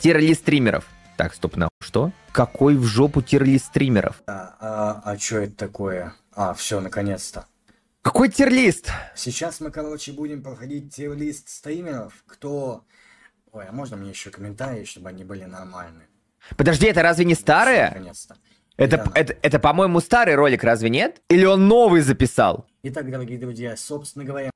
тир стримеров. Так, стоп, на что? Какой в жопу тир стримеров? А, а, а что это такое? А, все, наконец-то. Какой тир Сейчас мы, короче, будем проходить тир стримеров, кто... Ой, а можно мне еще комментарии, чтобы они были нормальные? Подожди, это разве не старые? Наконец-то. Это, это, это, по-моему, старый ролик, разве нет? Или он новый записал? Итак, дорогие друзья, собственно говоря,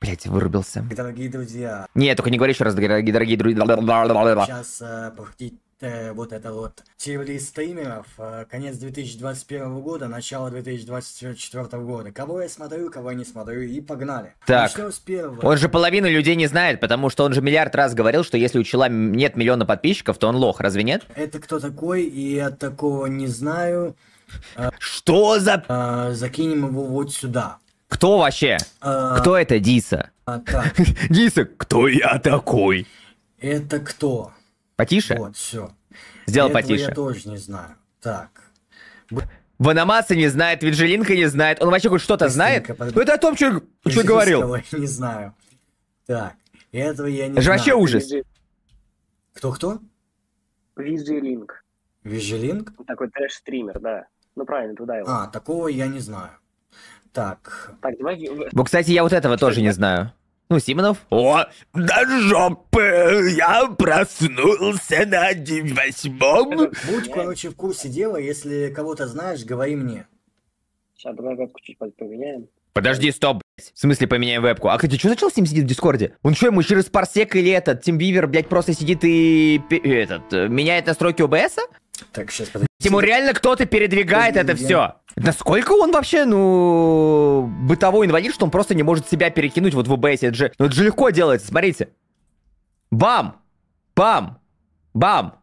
Блять, вырубился. Дорогие друзья. Не, только не говори еще раз, дорогие, дорогие друзья. Сейчас э, будет э, вот это вот тирли стримеров. Э, конец 2021 года, начало 2024 года. Кого я смотрю, кого я не смотрю. И погнали. Так. Начнем с первого. Он же половину людей не знает, потому что он же миллиард раз говорил, что если у чела нет миллиона подписчиков, то он лох, разве нет? Это кто такой? И я такого не знаю. Что за... Э, э, закинем его вот сюда. Кто вообще? А, кто это Диса? А, Диса, кто я такой? Это кто? Потише? Вот, все. Сделал Этого потише. я тоже не знаю. Так. Ванамаса не знает, Виджелинка не знает. Он вообще хоть что-то знает? Ну это о том, что, говорил. не знаю. Так. Этого я не это же вообще ужас. Кто-кто? Виджелинк. Виджелинк? Такой трэш-стример, да. Ну правильно, туда его. А, такого я не знаю. Так. Так, давай... Ну, кстати, я вот этого Что тоже это? не знаю. Ну, Симонов. О, до жопы! Я проснулся на восьмом. Будь, короче, в курсе дела. Если кого-то знаешь, говори мне. Сейчас, давай вебку чуть поменяем. Подожди, стоп, блядь. В смысле поменяем вебку? А, кстати, что начал с ним сидит в Дискорде? Он что, ему через парсек или этот, Тим Тимвивер, блядь, просто сидит и... этот, э, меняет настройки ОБСа? Так, сейчас, подожди. Ему реально кто-то передвигает это все. Насколько он вообще, ну, бытовой инвалид, что он просто не может себя перекинуть вот в ОБС? Это же, ну, это же легко делается, смотрите. Бам! Бам! Бам!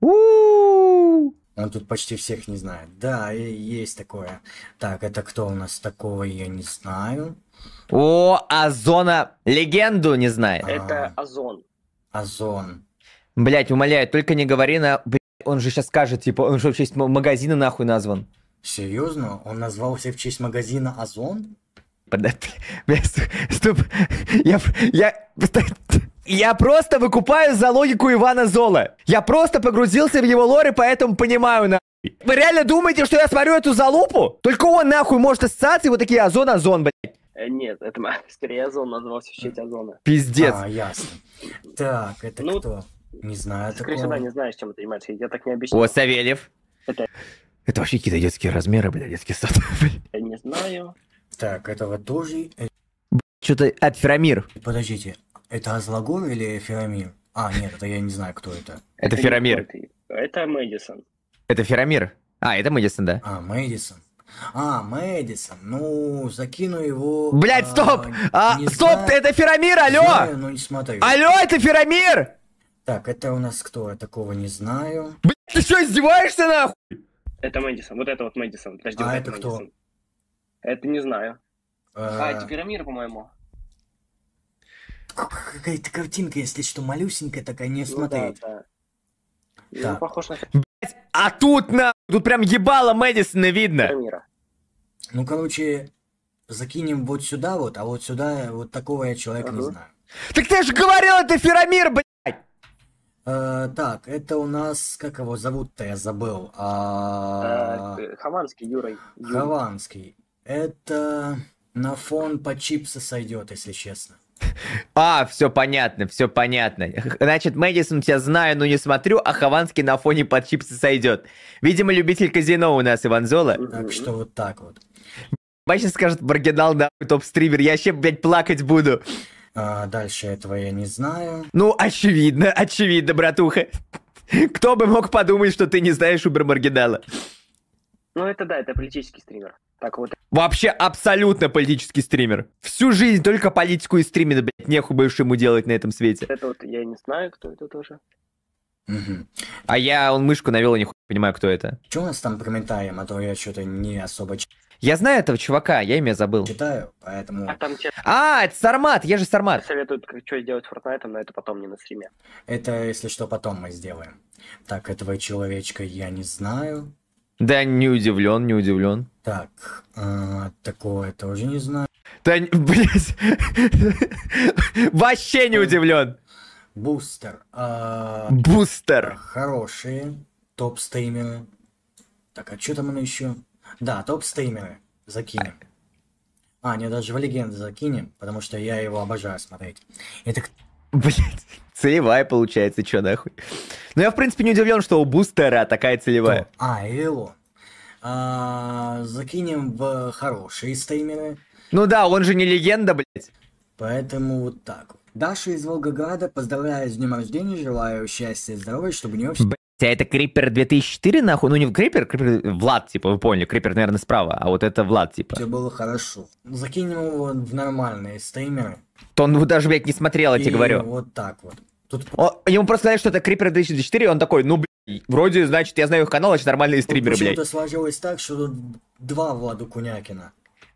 у у Он тут почти всех не знает. Да, есть такое. Так, это кто у нас такого, я не знаю. О, Озона легенду не знает. А. Это Озон. Озон. Блять, умоляю, только не говори на... Он же сейчас скажет, типа, он же в честь магазина нахуй назван. Серьезно? Он назвался в честь магазина Озон? Стоп. Я, я, я просто выкупаю за логику Ивана Зола. Я просто погрузился в его лор и поэтому понимаю на. Вы реально думаете, что я смотрю эту залупу? Только он нахуй может ассоциации вот такие Озон, Озон, блядь. Э, нет, это скорее Озон назвался в честь Озона. Пиздец. А, ясно. Так, это ну, кто? Не знаю Скорее всего, Скорее не с чем это занимается. Я так не объясню. О, Савельев. Это... это вообще какие-то детские размеры, бля, детский сад. Я не знаю. Так, этого тоже... Э, что-то от а, Ферамир. Подождите, это Азлагон или Ферамир? А, нет, это я не знаю, кто это. Это, Ферамир. Это Мэдисон. Это Ферамир. А, это Мэдисон, да. А, Мэдисон. А, Мэдисон, ну, закину его... Блять, а, стоп! а, стоп, знаю. это Ферамир, алло! Знаю, но ну, не смотрю. Алло, это Ферамир! Так, это у нас кто? Я такого не знаю. Блин, ты что, издеваешься нахуй? Это Мэдисон, вот это вот Мэдисон. Подожди, а вот это, кто? Мэдисон. Это не знаю. А, а это Пирамир, по-моему. Какая-то картинка, если что, малюсенькая такая, не смотри. Ну, ну похож на... Блять, а тут на... Тут прям ебало Мэдисона видно. Ну, короче, закинем вот сюда вот, а вот сюда вот такого я человека не знаю. Так ты же говорил, это Ферамир, блядь! Э, так, это у нас, как его зовут-то, я забыл. А... Э, Хованский, Юрий. Хованский. Это на фон по чипсы сойдет, если честно. А, все понятно, все понятно. Значит, Мэдисон тебя знаю, но не смотрю, а Хованский на фоне под чипсы сойдет. Видимо, любитель казино у нас, Иван Зола. Так что вот так вот. Бачи скажет, маргинал, да, топ-стример, я вообще, блядь, плакать буду. А, дальше этого я не знаю. Ну, очевидно, очевидно, братуха. Кто бы мог подумать, что ты не знаешь Убермаргинала? Ну, это да, это политический стример. Так вот. Вообще абсолютно политический стример. Всю жизнь только политику и стримит, блядь, неху больше ему делать на этом свете. Это вот я не знаю, кто это тоже. А я, он мышку навел, я не понимаю, кто это. Что у нас там по комментариям, а то я что-то не особо я знаю этого чувака, я имя забыл. Читаю, поэтому... А, там те... а это Сармат, я же Сармат. Советуют, как, что сделать с Фортнайтом, но это потом, не на стриме. Это, если что, потом мы сделаем. Так, этого человечка я не знаю. Да, не удивлен, не удивлен. Так, э, а, такое тоже не знаю. Да, блядь, вообще не удивлен. Бустер. Э, Бустер. Хорошие топ-стримеры. Так, а что там оно еще? Да, топ-стримеры закинем. А, не, даже в легенды закинем, потому что я его обожаю смотреть. Это... Блять, целевая получается, чё нахуй? Ну я, в принципе, не удивлен, что у Бустера такая целевая. Кто? А, Эло. А, закинем в хорошие стримеры. Ну да, он же не легенда, блять. Поэтому вот так Даша из Волгограда, поздравляю с днем рождения, желаю счастья и здоровья, чтобы у нее все... Тебя это Крипер 2004, нахуй? Ну, не Крипер, Крипер, Влад, типа, вы поняли. Крипер, наверное, справа, а вот это Влад, типа. Все было хорошо. Ну, Закинем его в нормальные стримеры. То он даже, блядь, не смотрел, я тебе говорю. вот так вот. Тут... О, ему просто сказали, что это Крипер 2004, и он такой, ну, блядь, вроде, значит, я знаю их канал, значит, нормальные стримеры, блядь. Почему-то сложилось так, что два Владу Кунякина.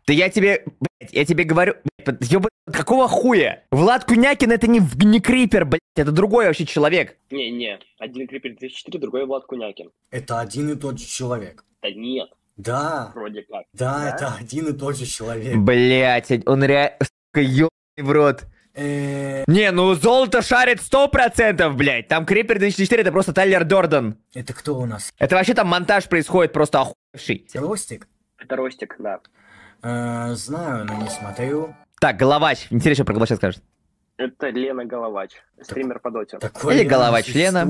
Да я тебе, блядь, я тебе говорю, блядь, ёб... какого хуя? Влад Кунякин это не, не крипер, блядь, это другой вообще человек. Не-не, один крипер 2004, другой Влад Кунякин. Это один и тот же человек. Да нет. Да. Вроде как. Да, да? это один и тот же человек. Блять, а он реально, ёбаный в рот. Э. Не, ну золото шарит 100%, блядь. Там Крипер 2004 это просто Тайлер Дорден. Это кто у нас? Это вообще там монтаж происходит просто охуевший. Ростик? Это Ростик, да. Э, знаю, но не смотрю. Так, Головач. Интересно, что про Головача скажешь. Это Лена Головач, так, стример по доте. Такой Или Головач Лена.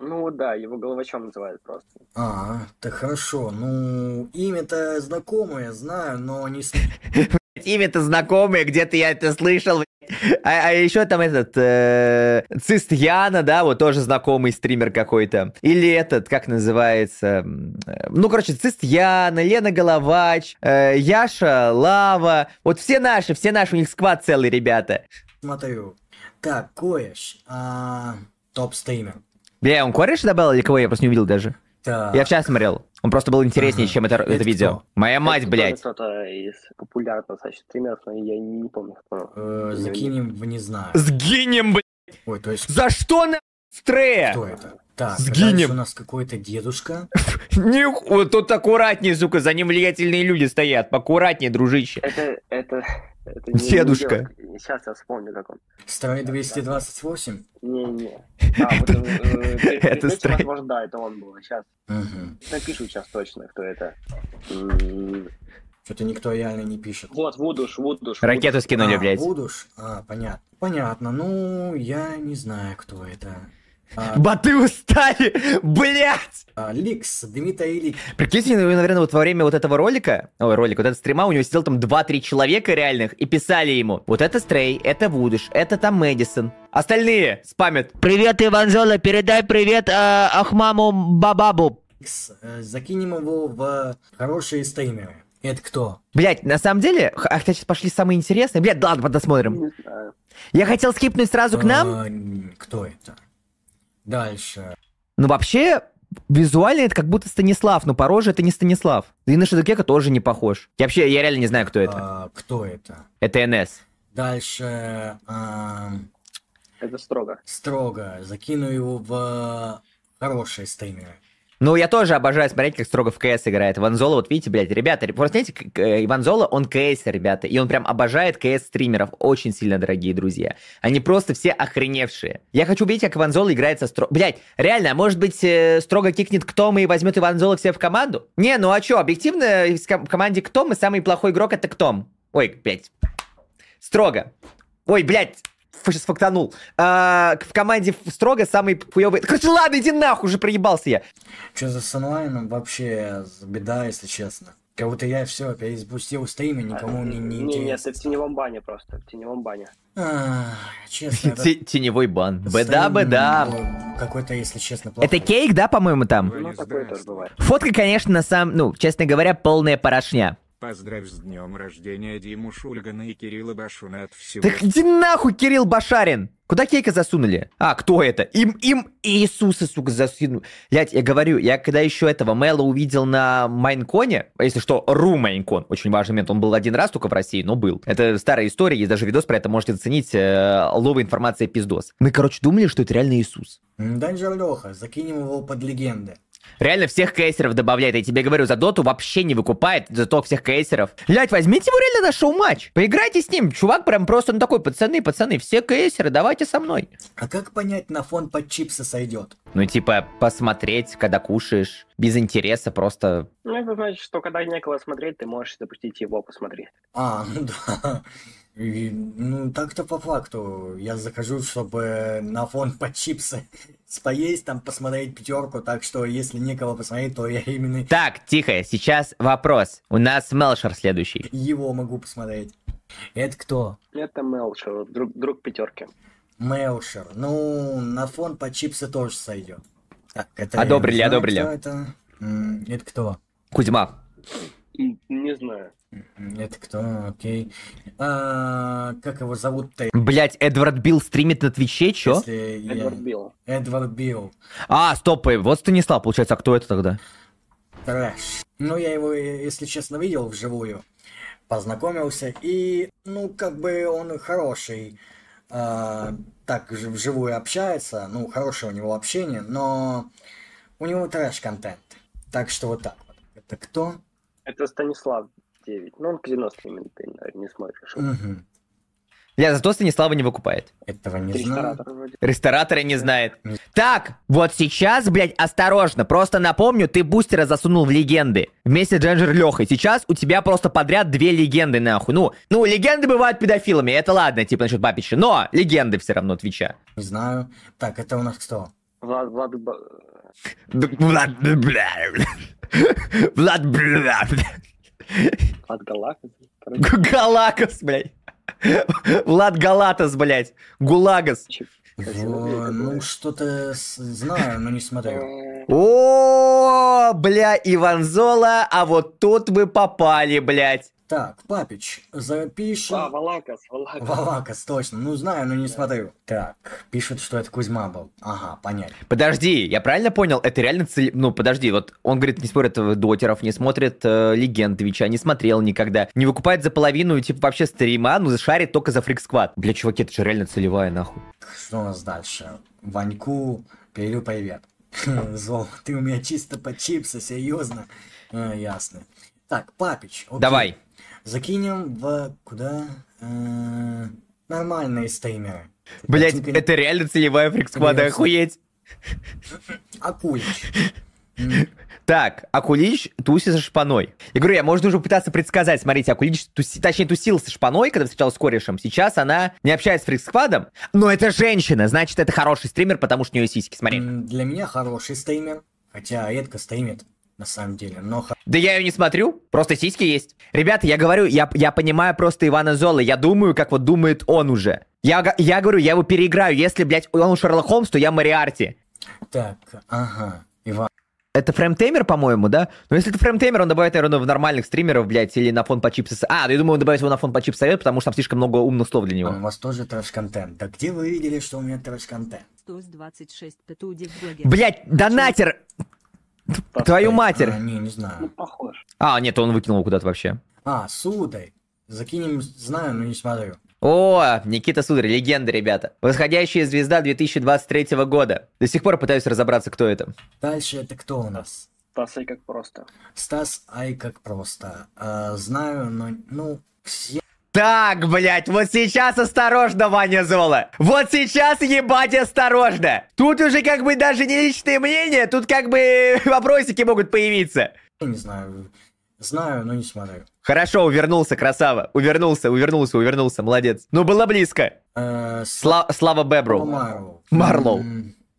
Ну да, его Головачом называют просто. А, так хорошо. Ну, имя-то знакомое, знаю, но не... Имя-то знакомое, где-то я это слышал. А, а еще там этот э, Цист Яна, да, вот тоже знакомый стример какой-то. Или этот, как называется, э, ну, короче, Цист Яна, Лена Головач, э, Яша Лава. Вот все наши, все наши, у них сквад целый, ребята. Смотрю. Так, кореш, а, топ-стример. Бля, он кореш добавил или кого? Я просто не увидел даже. Так. Я вчера смотрел. Он просто был интереснее, чем это, это, видео. Кто? Моя мать, это блядь. Кто-то из популярных достаточно стримеров, но я не помню, кто. сгинем, э, не знаю. Сгинем, блядь! Ой, то есть... За что на Стрея? Кто это? Так, Сгинем. у нас какой-то дедушка. вот тут аккуратнее, сука, за ним влиятельные люди стоят. Поаккуратнее, дружище. Это, это, это не Дедушка. Не Сейчас я вспомню, как он. Строй 228? Не-не. А, это э, строй. Возможно, да, это он был. Сейчас. А напишу сейчас точно, кто это. Что-то никто реально не пишет. Вот, Вудуш, Вудуш. Ракету скинули, а, блядь. Вудуш? А, понятно. Понятно. Ну, я не знаю, кто это. А. Баты устали, блядь. А, Ликс, Дмитрий Ликс. Прикиньте, ну, наверное, вот во время вот этого ролика, ой, ролик, вот этого стрима, у него сидел там 2-3 человека реальных и писали ему, вот это Стрей, это Вудыш, это там Мэдисон. Остальные спамят. Привет, Иванзола, передай привет э, Ахмаму Бабабу. Ликс, э, закинем его в хорошие стримеры. Это кто? Блять, на самом деле, а сейчас пошли самые интересные. Блять, ладно, подосмотрим. Я хотел скипнуть сразу к нам. Кто это? Дальше. Ну, вообще, визуально это как будто Станислав, но по роже это не Станислав. И на Шедукека тоже не похож. Я вообще, я реально не знаю, кто это. А, кто это? Это НС. Дальше... А, это строго. Строго. Закину его в хорошие стримеры. Ну, я тоже обожаю смотреть, как строго в КС играет. Иван Золо, вот видите, блядь, ребята, просто знаете, Иван э, Золо, он КС, ребята, и он прям обожает КС-стримеров, очень сильно, дорогие друзья. Они просто все охреневшие. Я хочу увидеть, как Иван Золо играет со строго... Блядь, реально, а может быть, э, строго кикнет кто мы и возьмет Иван Золо все в команду? Не, ну а чё, объективно, э, в команде кто мы, самый плохой игрок это кто? Ой, блядь. Строго. Ой, блядь сейчас фактанул. А, в команде строго самый хуёвый... Короче, ладно, иди нахуй, уже проебался я. Что за с онлайном вообще беда, если честно. Как будто я все опять спустил стрим и никому а, не... Не, не, нет, это в теневом бане просто, в теневом бане. А, честно. Это... Теневой бан. Беда, ну, беда. Какой-то, если честно, плохой. Это кейк, да, по-моему, там? Ну, такое тоже бывает. Фотка, конечно, на самом... Ну, честно говоря, полная порошня. Поздравь с днем рождения Диму Шульгана и Кирилла Башуна от всего. Так иди нахуй, Кирилл Башарин! Куда кейка засунули? А, кто это? Им, им Иисуса, сука, засунули. Блять, я говорю, я когда еще этого Мэла увидел на Майнконе, а если что, Ру Майнкон, очень важный момент, он был один раз только в России, но был. Это старая история, есть даже видос про это, можете заценить, э, лова информация пиздос. Мы, короче, думали, что это реально Иисус. Да, Леха, закинем его под легенды. Реально всех кейсеров добавляет. Я тебе говорю, за доту вообще не выкупает, зато всех кейсеров. Блять, возьмите его реально на шоу-матч. Поиграйте с ним. Чувак прям просто, ну такой, пацаны, пацаны, все кейсеры, давайте со мной. А как понять, на фон под чипсы сойдет? Ну, типа, посмотреть, когда кушаешь, без интереса просто... Ну, это значит, что когда некого смотреть, ты можешь запустить его посмотреть. А, ну да. И, ну, так-то по факту. Я захожу, чтобы на фон под чипсы поесть, там посмотреть пятерку, так что если некого посмотреть, то я именно... Так, тихо, сейчас вопрос. У нас Мелшер следующий. Его могу посмотреть. Это кто? Это Мелшер, друг, друг пятерки. Мелшер. Ну, на фон под чипсы тоже сойдет. Так, это одобрили, знаю, одобрили. это? это кто? Кузьма. Не знаю. Это кто? Окей. А, как его зовут-то? Блять, Эдвард Билл стримит на Твиче, чё? Если Эдвард я... Билл. Эдвард Билл. А, стоп, э, вот Станислав, получается, а кто это тогда? Трэш. Ну, я его, э, если честно, видел вживую, познакомился, и, ну, как бы он хороший, а, так вживую общается, ну, хорошее у него общение, но у него трэш-контент. Так что вот так вот. Это кто? Это Станислав 9. Ну, он к 90 минуты, наверное, не смотришь. Я Бля, зато Станислава не выкупает. Этого не знаю. Ресторатора не знает. Так, вот сейчас, блядь, осторожно. Просто напомню, ты бустера засунул в легенды. Вместе с Дженджер Лехой. Сейчас у тебя просто подряд две легенды, нахуй. Ну, ну, легенды бывают педофилами. Это ладно, типа насчет папича. Но легенды все равно Твича. Не знаю. Так, это у нас кто? Влад, Влад, Влад, бля, Влад, бля, Влад Галакас. Галакас, блядь. Влад Галатас, блядь. Гулагас. ну, что-то знаю, но не смотрю э, О, бля, Иван Зола а вот тут вы попали, блядь. Так, Папич, запишем... А, Валакас, Валакас. Валакас, точно. Ну, знаю, но не да. смотрю. Так, пишут, что это Кузьма был. Ага, понятно. Подожди, я правильно понял? Это реально цель... Ну, подожди, вот он говорит, не смотрит дотеров, не смотрит э, легенд Твича, не смотрел никогда, не выкупает за половину, типа, вообще стрима, ну, шарит только за фриксквад. Бля, чуваки, это же реально целевая, нахуй. Что у нас дальше? Ваньку, Перелю, привет. Зол, ты у меня чисто по чипсу, серьезно? Э, ясно. Так, Папич. Давай закинем в куда? Э, нормальные стримеры. Блять, это, типа это реально целевая приксклада, охуеть. Акулич. Так, Акулич тусит со шпаной. Я говорю, я можно уже пытаться предсказать. Смотрите, Акулич, туси, точнее, тусил со шпаной, когда встречалась с корешем. Сейчас она не общается с фрикс-сквадом, но это женщина. Значит, это хороший стример, потому что у нее сиськи. Смотри. Для меня хороший стример, хотя редко стримит на самом деле. Но... Да я ее не смотрю, просто сиськи есть. Ребята, я говорю, я, я понимаю просто Ивана Золы, я думаю, как вот думает он уже. Я, я говорю, я его переиграю, если, блядь, он Шерлок Холмс, то я Мариарти. Так, ага, Иван. Это фреймтеймер, по-моему, да? Но если это фреймтеймер, он добавит, наверное, в нормальных стримеров, блядь, или на фон по чипсы... А, ну, я думаю, он добавит его на фон по чипсы совет, потому что там слишком много умных слов для него. А у вас тоже трэш-контент. Да где вы видели, что у меня трэш-контент? 126 Блять, донатер! Повторить. Твою матерь! А, не, не знаю. Ну, похож. А, нет, он выкинул куда-то вообще. А, Сударь. Закинем, знаю, но не смотрю. О, Никита Сударь, легенда, ребята. Восходящая звезда 2023 года. До сих пор пытаюсь разобраться, кто это. Дальше это кто у нас? Стас Ай как просто. Стас Ай как просто. А, знаю, но, ну, все так, блядь, вот сейчас осторожно, Ваня Зола. Вот сейчас, ебать, осторожно. Тут уже как бы даже не личное мнение, тут как бы вопросики могут появиться. Я ну, не знаю. Знаю, но не смотрю. Хорошо, увернулся, красава. Увернулся, увернулся, увернулся, молодец. Ну, было близко. Э, слава Бебру. Марлоу.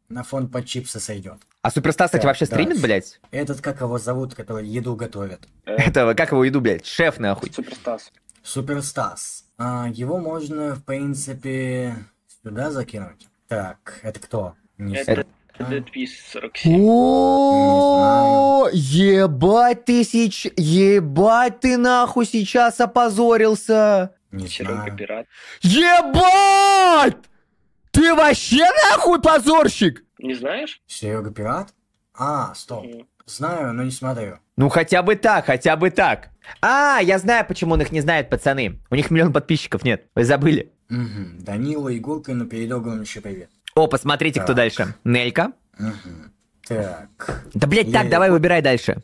На фон по чипсы сойдет. А суперстас, кстати, вообще стримит, блядь? Этот, как его зовут, который еду готовит? Этого, как его еду, блядь? Шеф, нахуй. Суперстас. Суперстас. А, его можно, в принципе, сюда закинуть. Так, это кто? Не это... О, ебать тысяч, ебать ты нахуй сейчас опозорился. Не Серега пират. Ебать! Ты вообще нахуй позорщик? Не знаешь? Серега пират? А, стоп. Знаю, но не смотрю. Ну хотя бы так, хотя бы так. А, я знаю, почему он их не знает, пацаны. У них миллион подписчиков нет. Вы забыли. Угу. Данила и Гуркину передал еще привет. О, посмотрите, так. кто дальше. Нелька. Угу. Так. Да, блядь, я так, давай выбирай дальше.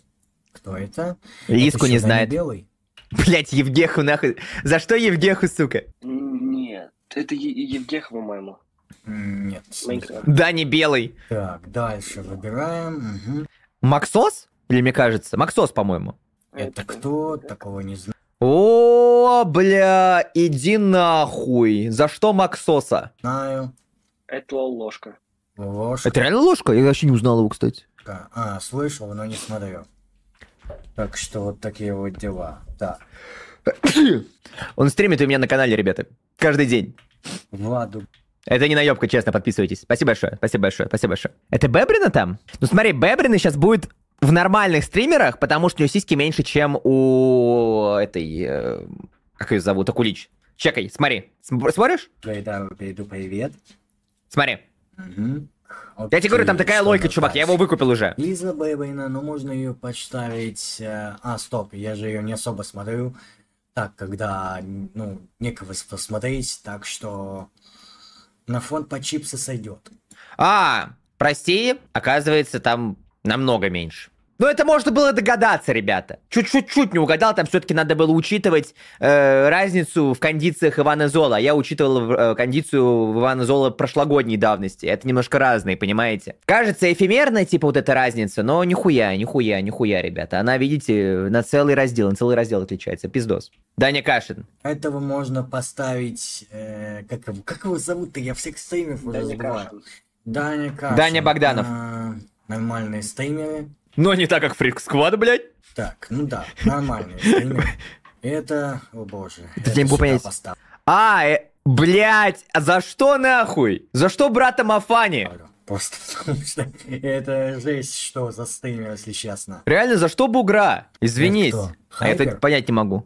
Кто это? Лиску это не знает. Белый? Блядь, Евгеху нахуй. За что Евгеху, сука? Нет, это Евгеху, по-моему. Нет. Майнкрафт. Да, не белый. Так, дальше выбираем. Угу. Максос? Или мне кажется? Максос, по-моему. Это кто? Такого не знаю. О, бля, иди нахуй. За что Максоса? Знаю. Это ложка. Ложка. Это реально ложка? Я вообще не узнал его, кстати. Да. А, слышал, но не смотрел. Так что вот такие вот дела. Да. Он стримит у меня на канале, ребята. Каждый день. Владу. Это не наебка, честно, подписывайтесь. Спасибо большое, спасибо большое, спасибо большое. Это Бебрина там? Ну смотри, Бебрина сейчас будет в нормальных стримерах, потому что у нее сиськи меньше, чем у этой... Э, как ее зовут? Акулич. Чекай, смотри. Смотришь? Да, перейду, привет. Смотри. Угу. Окей, я тебе говорю, там такая лойка, чувак, я его выкупил уже. Лиза Бэйбейна, ну можно ее подставить... Э, а, стоп, я же ее не особо смотрю. Так, когда, ну, некого посмотреть, так что... На фон по чипсы сойдет. А, прости, оказывается, там намного меньше. Но ну, это можно было догадаться, ребята. Чуть-чуть чуть не угадал, там все-таки надо было учитывать э, разницу в кондициях Ивана Зола. Я учитывал э, кондицию Ивана Зола прошлогодней давности. Это немножко разные, понимаете? Кажется, эфемерная, типа, вот эта разница, но нихуя, нихуя, нихуя, ребята. Она, видите, на целый раздел, на целый раздел отличается. Пиздос. Даня Кашин. Этого можно поставить... Э, как, его, как его зовут-то? Я всех стримов уже Даня забываю. Кашин. Даня Кашин. Даня Богданов. Э, нормальные стримеры но не так, как Фрик Сквад, блядь. Так, ну да, нормально. Это, о боже. Это не могу понять. А, э, блядь, а за что нахуй? За что брата Мафани? Просто это жесть, что застынило, если честно. Реально, за что бугра? Извинись. А это понять не могу.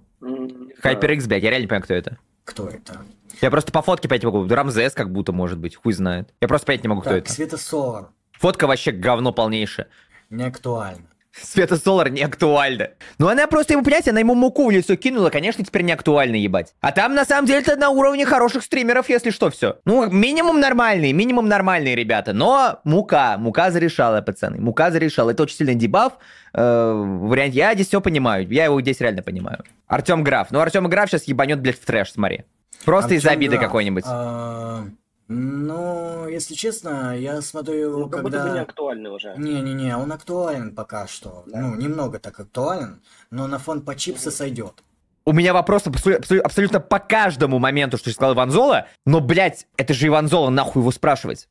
Хайпер X, блядь, я реально не понимаю, кто это. Кто это? Я просто по фотке понять не могу. Рамзес как будто, может быть, хуй знает. Я просто понять не могу, кто это. Светосор. Фотка вообще говно полнейшее. Не актуально. Света Солар не актуально. Ну она просто ему, понимаете, она ему муку в лицо кинула, конечно, теперь не актуально, ебать. А там, на самом деле-то на уровне хороших стримеров, если что, все. Ну, минимум нормальные, минимум нормальные ребята, но мука, мука зарешала, пацаны, мука зарешала. Это очень сильный дебаф, э, вариант, я здесь все понимаю, я его здесь реально понимаю. Артем Граф, ну Артем Граф сейчас ебанет, блядь, в трэш, смотри. Просто из за обиды какой-нибудь. А, ну, если честно, я смотрю его, ну, как когда... Будто не актуальный уже. Не-не-не, он актуален пока что. Да. Ну, немного так актуален, но на фон по чипсы угу. сойдет. У меня вопрос абсолютно по каждому моменту, что сказал Иван Зола, но, блядь, это же Иван Зола нахуй его спрашивать.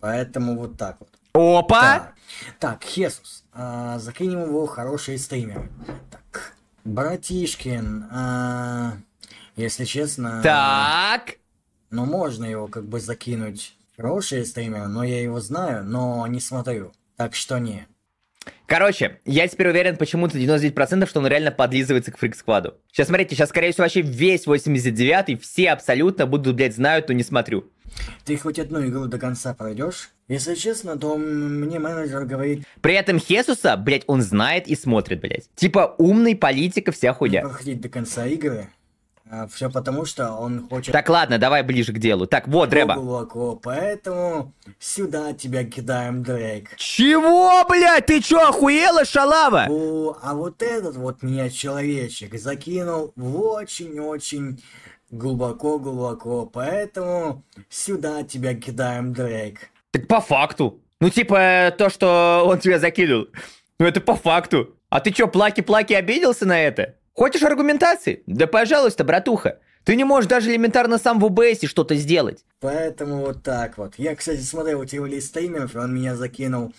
Поэтому вот так вот. Опа! Так, Хесус, а, закинем его хороший стример. Так, братишкин, а, если честно... Так! Ну, можно его как бы закинуть. Хорошие стримеры, но я его знаю, но не смотрю. Так что не. Короче, я теперь уверен почему-то 99%, что он реально подлизывается к фрик-складу. Сейчас смотрите, сейчас, скорее всего, вообще весь 89-й, все абсолютно будут, блядь, знают, но не смотрю. Ты хоть одну игру до конца пройдешь? Если честно, то мне менеджер говорит... При этом Хесуса, блядь, он знает и смотрит, блядь. Типа умный политик и вся хуйня. Проходить до конца игры, а, Все потому, что он хочет... Так, ладно, давай ближе к делу. Так, вот, Дреба. Глубоко, поэтому сюда тебя кидаем, Дрейк. Чего, блядь? Ты чё, охуела, шалава? О, а вот этот вот меня человечек закинул в очень-очень глубоко-глубоко, поэтому сюда тебя кидаем, Дрейк. Так по факту. Ну, типа, то, что он тебя закинул. Ну, это по факту. А ты чё, плаки-плаки обиделся на это? Хочешь аргументации? Да пожалуйста, братуха. Ты не можешь даже элементарно сам в OBS что-то сделать. Поэтому вот так вот. Я, кстати, смотрел у Тирли стримеров, он меня закинул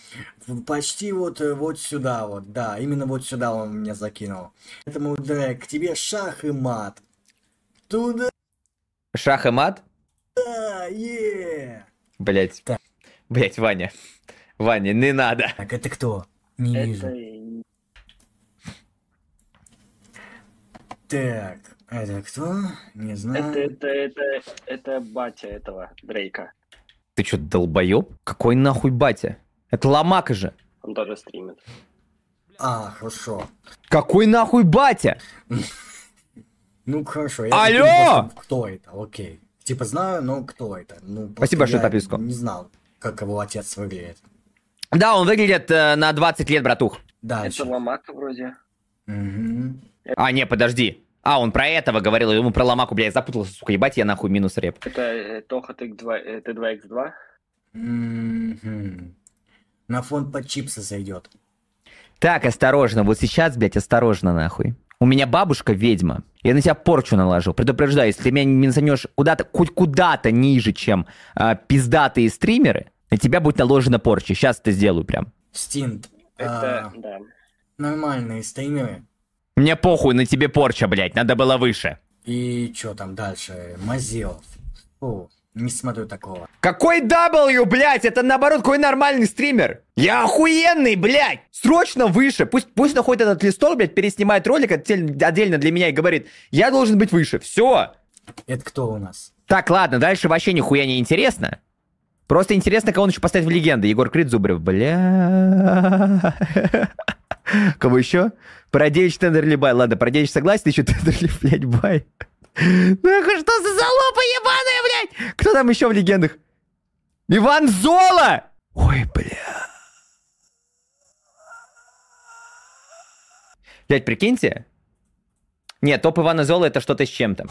почти вот, э, вот сюда вот. Да, именно вот сюда он меня закинул. Поэтому, Дрэк, тебе шах и мат. Туда. Шах и мат? Да, е Блять. Да. Блять, Ваня. Ваня, не надо. Так, это кто? Не это... вижу. Так, а это кто? Не знаю. Это, это, это, это батя этого Дрейка. Ты что, долбоёб? Какой нахуй батя? Это ломака же. Он тоже стримит. А, хорошо. Какой нахуй батя? Ну хорошо. Я Алло! кто это? Окей. Типа знаю, но кто это? Ну, Спасибо большое, Таписко. Не знал, как его отец выглядит. Да, он выглядит э, на 20 лет, братух. Да. Это Ломака вроде. Угу. А, не, подожди. А, он про этого говорил, ему про ломаку, блядь, запутался, сука, ебать, я нахуй минус реп. Это э, Тоха Т2, э, Т2Х2? На фон под чипсы зайдет. Так, осторожно, вот сейчас, блядь, осторожно, нахуй. У меня бабушка ведьма. Я на тебя порчу наложу. Предупреждаю, если ты меня не занешь куда-то, хоть куда-то ниже, чем э, пиздатые стримеры, на тебя будет наложена порча. Сейчас это сделаю прям. Стинт. Это, а, да. Нормальные стримеры мне похуй, на тебе порча, блядь, надо было выше. И чё там дальше? Мазилов. Фу, не смотрю такого. Какой W, блядь? Это наоборот, какой нормальный стример. Я охуенный, блядь! Срочно выше. Пусть, пусть находит этот листок, блядь, переснимает ролик отдельно для меня и говорит, я должен быть выше. Все. Это кто у нас? Так, ладно, дальше вообще нихуя не интересно. Просто интересно, кого он еще поставить в легенды. Егор Крид Зубрев, бля. Кого еще? Парадевич Тендерлибай. Ладно, Парадевич согласен, еще Тендерлиб, блядь, бай. Ну что за залупа ебаная, блядь? Кто там еще в легендах? Иван Зола! Ой, бля. Блядь, прикиньте. Нет, топ Ивана Зола это что-то с чем-то.